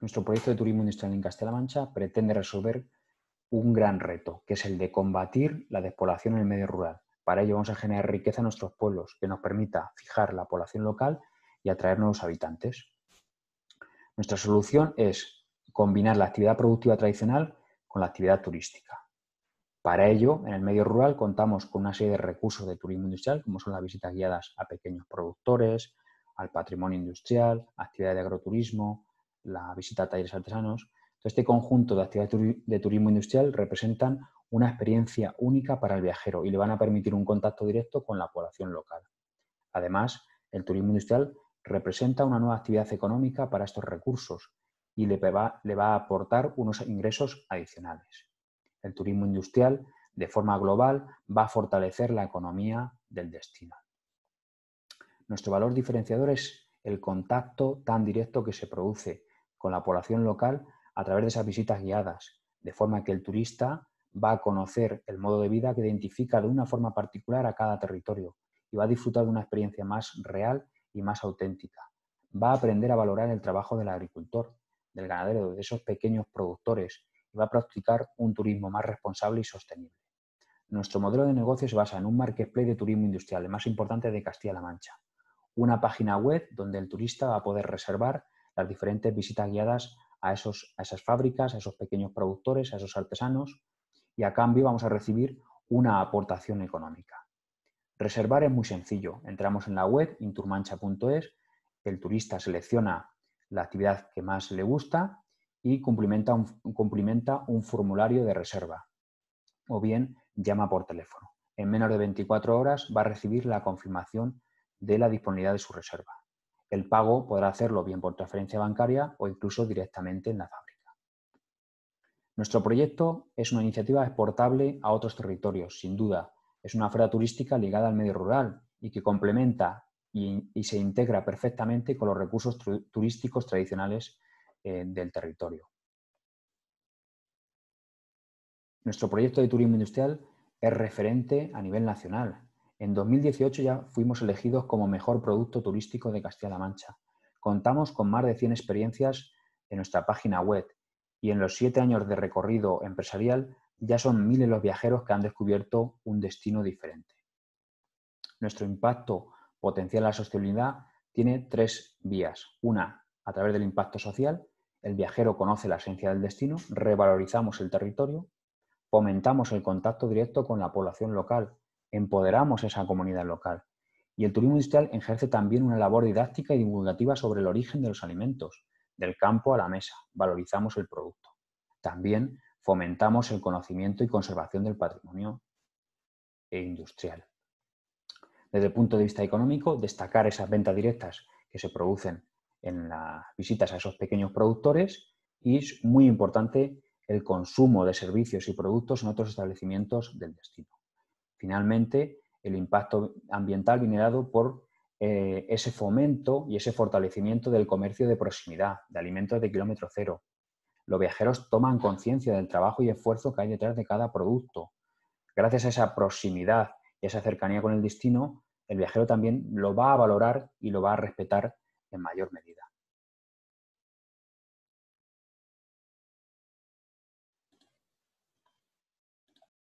Nuestro proyecto de turismo industrial en Castilla-La Mancha pretende resolver un gran reto, que es el de combatir la despoblación en el medio rural. Para ello vamos a generar riqueza en nuestros pueblos, que nos permita fijar la población local y atraer nuevos habitantes. Nuestra solución es combinar la actividad productiva tradicional con la actividad turística. Para ello, en el medio rural contamos con una serie de recursos de turismo industrial, como son las visitas guiadas a pequeños productores, al patrimonio industrial, actividades de agroturismo, la visita a talleres artesanos. este conjunto de actividades de turismo industrial representan una experiencia única para el viajero y le van a permitir un contacto directo con la población local. Además, el turismo industrial representa una nueva actividad económica para estos recursos y le va a aportar unos ingresos adicionales. El turismo industrial, de forma global, va a fortalecer la economía del destino. Nuestro valor diferenciador es el contacto tan directo que se produce con la población local a través de esas visitas guiadas, de forma que el turista va a conocer el modo de vida que identifica de una forma particular a cada territorio y va a disfrutar de una experiencia más real y más auténtica. Va a aprender a valorar el trabajo del agricultor, del ganadero, de esos pequeños productores y va a practicar un turismo más responsable y sostenible. Nuestro modelo de negocio se basa en un marketplace de turismo industrial, el más importante de Castilla-La Mancha. Una página web donde el turista va a poder reservar las diferentes visitas guiadas a, esos, a esas fábricas, a esos pequeños productores, a esos artesanos, y a cambio vamos a recibir una aportación económica. Reservar es muy sencillo. Entramos en la web inturmancha.es, el turista selecciona la actividad que más le gusta y cumplimenta un, cumplimenta un formulario de reserva o bien llama por teléfono. En menos de 24 horas va a recibir la confirmación de la disponibilidad de su reserva. El pago podrá hacerlo bien por transferencia bancaria o incluso directamente en la fábrica. Nuestro proyecto es una iniciativa exportable a otros territorios, sin duda. Es una oferta turística ligada al medio rural y que complementa y, se integra perfectamente con los recursos turísticos tradicionales eh, del territorio. Nuestro proyecto de turismo industrial es referente a nivel nacional en 2018 ya fuimos elegidos como mejor producto turístico de Castilla-La Mancha. Contamos con más de 100 experiencias en nuestra página web y en los siete años de recorrido empresarial ya son miles los viajeros que han descubierto un destino diferente. Nuestro impacto potencial a la sostenibilidad tiene tres vías. Una, a través del impacto social, el viajero conoce la esencia del destino, revalorizamos el territorio, fomentamos el contacto directo con la población local empoderamos esa comunidad local. Y el turismo industrial ejerce también una labor didáctica y divulgativa sobre el origen de los alimentos, del campo a la mesa, valorizamos el producto. También fomentamos el conocimiento y conservación del patrimonio e industrial. Desde el punto de vista económico, destacar esas ventas directas que se producen en las visitas a esos pequeños productores y es muy importante el consumo de servicios y productos en otros establecimientos del destino. Finalmente, el impacto ambiental viene dado por eh, ese fomento y ese fortalecimiento del comercio de proximidad, de alimentos de kilómetro cero. Los viajeros toman conciencia del trabajo y esfuerzo que hay detrás de cada producto. Gracias a esa proximidad y a esa cercanía con el destino, el viajero también lo va a valorar y lo va a respetar en mayor medida.